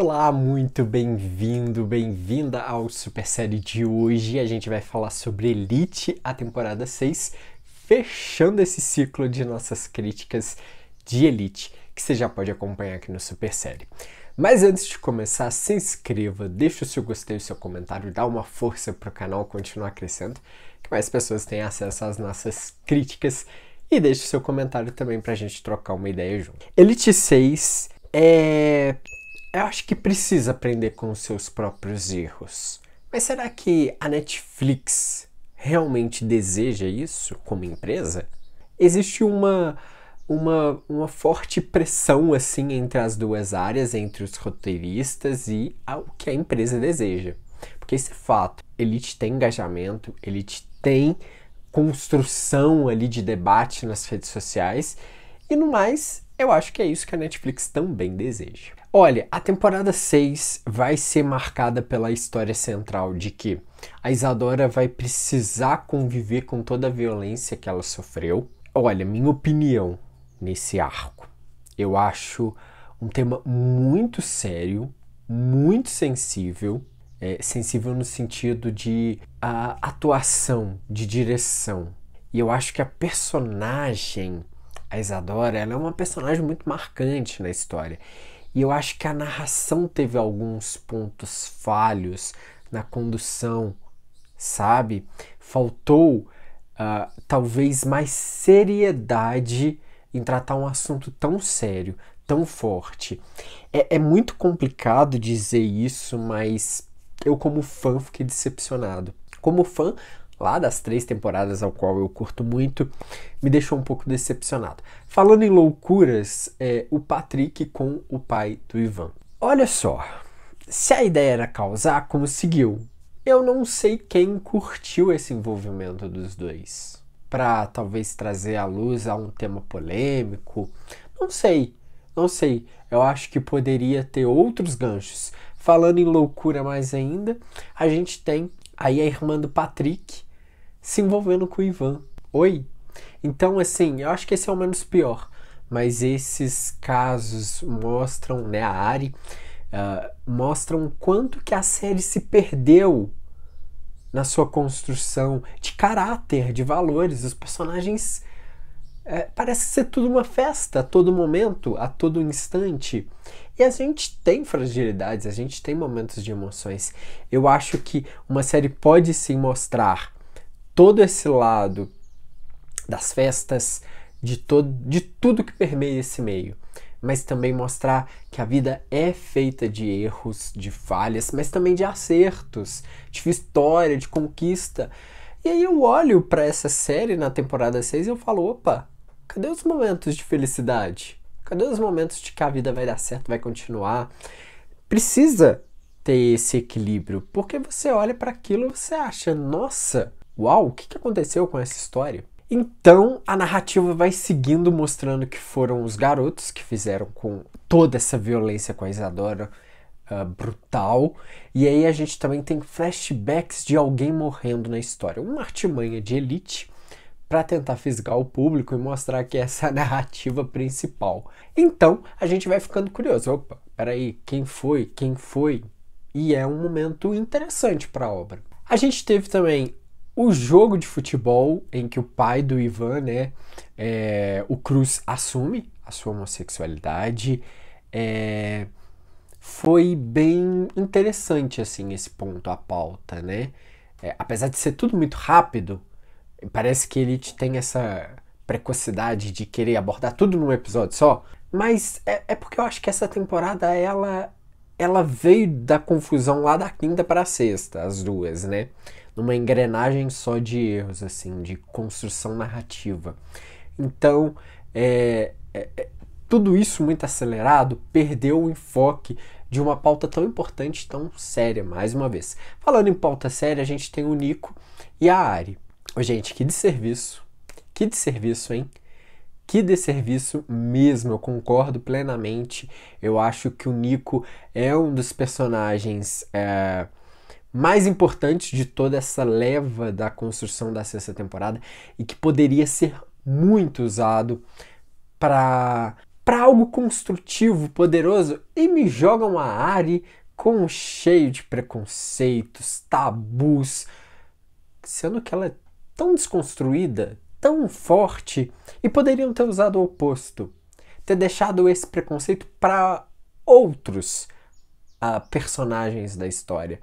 Olá, muito bem-vindo, bem-vinda ao Super Série de hoje. A gente vai falar sobre Elite, a temporada 6, fechando esse ciclo de nossas críticas de Elite, que você já pode acompanhar aqui no Super Série. Mas antes de começar, se inscreva, deixa o seu gostei e o seu comentário, dá uma força para o canal continuar crescendo, que mais pessoas tenham acesso às nossas críticas e deixe seu comentário também pra gente trocar uma ideia junto. Elite 6 é eu acho que precisa aprender com os seus próprios erros. Mas será que a Netflix realmente deseja isso como empresa? Existe uma uma, uma forte pressão assim entre as duas áreas, entre os roteiristas e o que a empresa deseja. Porque esse fato, Elite tem engajamento, Elite tem construção ali de debate nas redes sociais e no mais, eu acho que é isso que a Netflix também deseja. Olha, a temporada 6 vai ser marcada pela história central de que a Isadora vai precisar conviver com toda a violência que ela sofreu. Olha, minha opinião nesse arco. Eu acho um tema muito sério, muito sensível. É, sensível no sentido de atuação, de direção. E eu acho que a personagem, a Isadora, ela é uma personagem muito marcante na história. E eu acho que a narração teve alguns pontos falhos na condução, sabe? Faltou uh, talvez mais seriedade em tratar um assunto tão sério, tão forte. É, é, muito complicado dizer isso, mas eu, como fã, fiquei decepcionado. Como fã, lá das três temporadas ao qual eu curto muito, me deixou um pouco decepcionado. Falando em loucuras, é o Patrick com o pai do Ivan. Olha só, se a ideia era causar, conseguiu. Eu não sei quem curtiu esse envolvimento dos dois. Para talvez trazer à luz a um tema polêmico, não sei, não sei. Eu acho que poderia ter outros ganchos. Falando em loucura mais ainda, a gente tem aí a irmã do Patrick, se envolvendo com o Ivan. Oi? Então, assim, eu acho que esse é o menos pior. Mas esses casos mostram, né, a Ari, uh, mostram quanto que a série se perdeu na sua construção de caráter, de valores. Os personagens é, parece ser tudo uma festa a todo momento, a todo instante. E a gente tem fragilidades, a gente tem momentos de emoções. Eu acho que uma série pode sim mostrar todo esse lado das festas, de, todo, de tudo que permeia esse meio. Mas também mostrar que a vida é feita de erros, de falhas, mas também de acertos, de vitória, de conquista. E aí eu olho para essa série na temporada 6 e eu falo: opa, cadê os momentos de felicidade? Cadê os momentos de que a vida vai dar certo, vai continuar? Precisa ter esse equilíbrio, porque você olha para aquilo e você acha: nossa, Uau, o que aconteceu com essa história? Então a narrativa vai seguindo mostrando que foram os garotos que fizeram com toda essa violência com a Isadora uh, brutal. E aí a gente também tem flashbacks de alguém morrendo na história. Uma artimanha de elite para tentar fisgar o público e mostrar que essa é a narrativa principal. Então a gente vai ficando curioso. Opa, peraí, quem foi? Quem foi? E é um momento interessante para a obra. A gente teve também o jogo de futebol em que o pai do Ivan, né, é, o Cruz assume a sua homossexualidade, é, foi bem interessante assim esse ponto a pauta, né? É, apesar de ser tudo muito rápido, parece que ele tem essa precocidade de querer abordar tudo num episódio só. Mas é, é porque eu acho que essa temporada ela ela veio da confusão lá da quinta para sexta, as duas, né? numa engrenagem só de erros, assim, de construção narrativa. Então, é, é, é, tudo isso muito acelerado perdeu o enfoque de uma pauta tão importante, tão séria, mais uma vez. Falando em pauta séria, a gente tem o Nico e a Ari. Ô, gente, que de serviço que de serviço hein? Que de serviço mesmo, eu concordo plenamente. Eu acho que o Nico é um dos personagens é, mais importante de toda essa leva da construção da sexta temporada e que poderia ser muito usado para para algo construtivo, poderoso e me jogam a Ari com cheio de preconceitos, tabus, sendo que ela é tão desconstruída, tão forte e poderiam ter usado o oposto, ter deixado esse preconceito para outros uh, personagens da história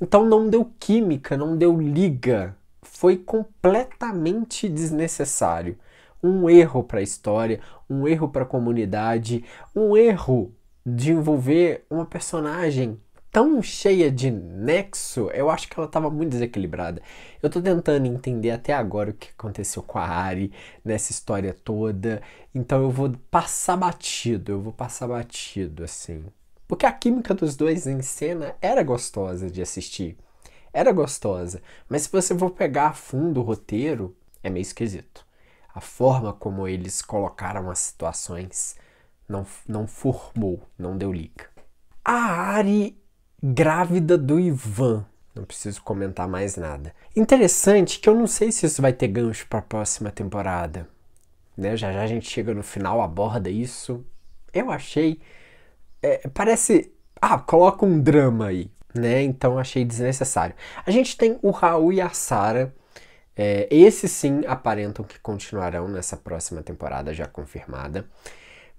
então não deu química, não deu liga. Foi completamente desnecessário. Um erro para a história, um erro para a comunidade, um erro de envolver uma personagem tão cheia de nexo, eu acho que ela estava muito desequilibrada. Eu estou tentando entender até agora o que aconteceu com a Ari nessa história toda, então eu vou passar batido, eu vou passar batido assim. Porque a química dos dois em cena era gostosa de assistir. Era gostosa, mas se você for pegar a fundo o roteiro, é meio esquisito. A forma como eles colocaram as situações não, não formou, não deu liga. A Ari grávida do Ivan. Não preciso comentar mais nada. Interessante que eu não sei se isso vai ter gancho para a próxima temporada. Né? Já já a gente chega no final, aborda isso. Eu achei é, parece. Ah, coloca um drama aí, né? Então achei desnecessário. A gente tem o Raul e a Sara. É, esses sim aparentam que continuarão nessa próxima temporada já confirmada.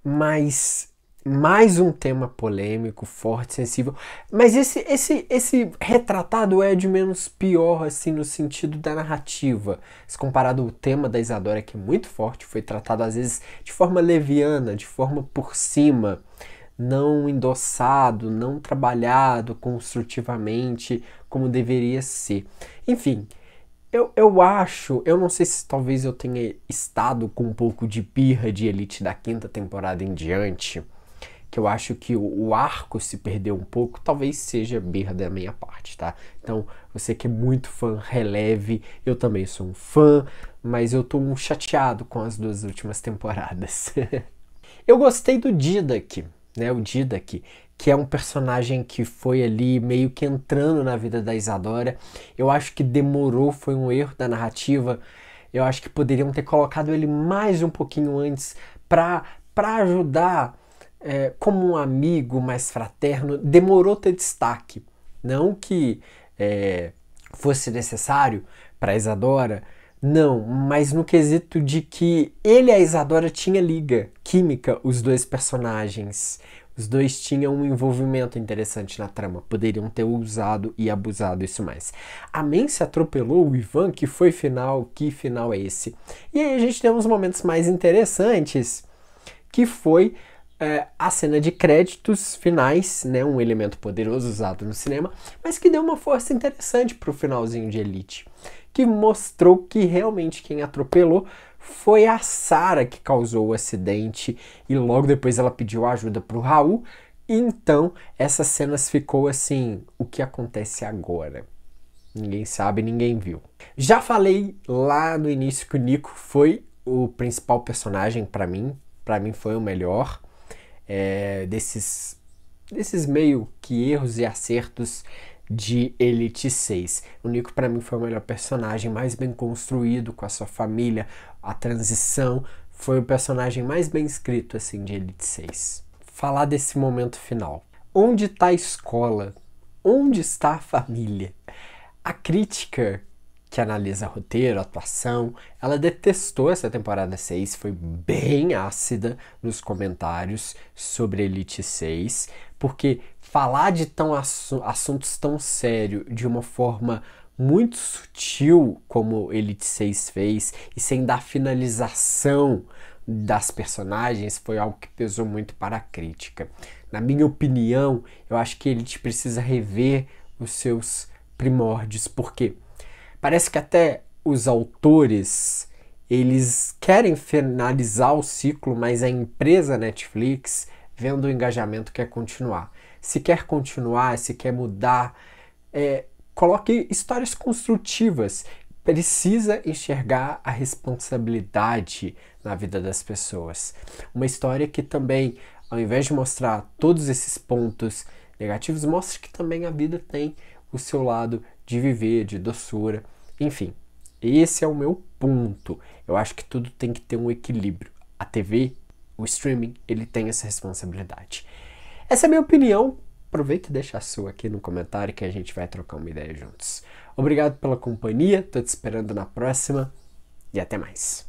Mas mais um tema polêmico, forte, sensível. Mas esse, esse, esse retratado é de menos pior, assim, no sentido da narrativa. Se comparado ao tema da Isadora, que é muito forte, foi tratado às vezes de forma leviana, de forma por cima não endossado, não trabalhado construtivamente como deveria ser. Enfim, eu, eu acho, eu não sei se talvez eu tenha estado com um pouco de birra de Elite da quinta temporada em diante, que eu acho que o, o arco se perdeu um pouco, talvez seja birra da minha parte, tá? Então, você que é muito fã, releve, eu também sou um fã, mas eu tô um chateado com as duas últimas temporadas. eu gostei do Dida né, o Didak, que é um personagem que foi ali meio que entrando na vida da Isadora. Eu acho que demorou, foi um erro da narrativa. Eu acho que poderiam ter colocado ele mais um pouquinho antes para para ajudar é, como um amigo mais fraterno. Demorou ter destaque, não que é, fosse necessário para Isadora não, mas no quesito de que ele e a Isadora tinha liga química, os dois personagens. Os dois tinham um envolvimento interessante na trama, poderiam ter usado e abusado isso mais. A Men se atropelou o Ivan, que foi final, que final é esse? E aí a gente tem uns momentos mais interessantes, que foi é, a cena de créditos finais, né, um elemento poderoso usado no cinema, mas que deu uma força interessante para o finalzinho de Elite que mostrou que realmente quem atropelou foi a Sara que causou o acidente e logo depois ela pediu ajuda para o Raul. Então, essas cenas ficou assim, o que acontece agora? Ninguém sabe, ninguém viu. Já falei lá no início que o Nico foi o principal personagem para mim, para mim foi o melhor é, desses desses meio que erros e acertos de Elite 6. O Nico para mim foi o melhor personagem, mais bem construído com a sua família, a transição, foi o personagem mais bem escrito assim de Elite 6. Falar desse momento final. Onde está a escola? Onde está a família? A crítica que analisa roteiro, atuação, ela detestou essa temporada 6, foi bem ácida nos comentários sobre Elite 6, porque falar de tão assu assuntos tão sérios de uma forma muito sutil como Elite 6 fez e sem dar finalização das personagens foi algo que pesou muito para a crítica. Na minha opinião, eu acho que Elite precisa rever os seus primórdios, porque parece que até os autores eles querem finalizar o ciclo, mas a empresa Netflix, vendo o engajamento, quer continuar se quer continuar, se quer mudar, é, coloque histórias construtivas. Precisa enxergar a responsabilidade na vida das pessoas. Uma história que também, ao invés de mostrar todos esses pontos negativos, mostre que também a vida tem o seu lado de viver, de doçura, enfim. Esse é o meu ponto. Eu acho que tudo tem que ter um equilíbrio. A TV, o streaming, ele tem essa responsabilidade. Essa é a minha opinião. Aproveita e deixa a sua aqui no comentário que a gente vai trocar uma ideia juntos. Obrigado pela companhia, tô te esperando na próxima e até mais.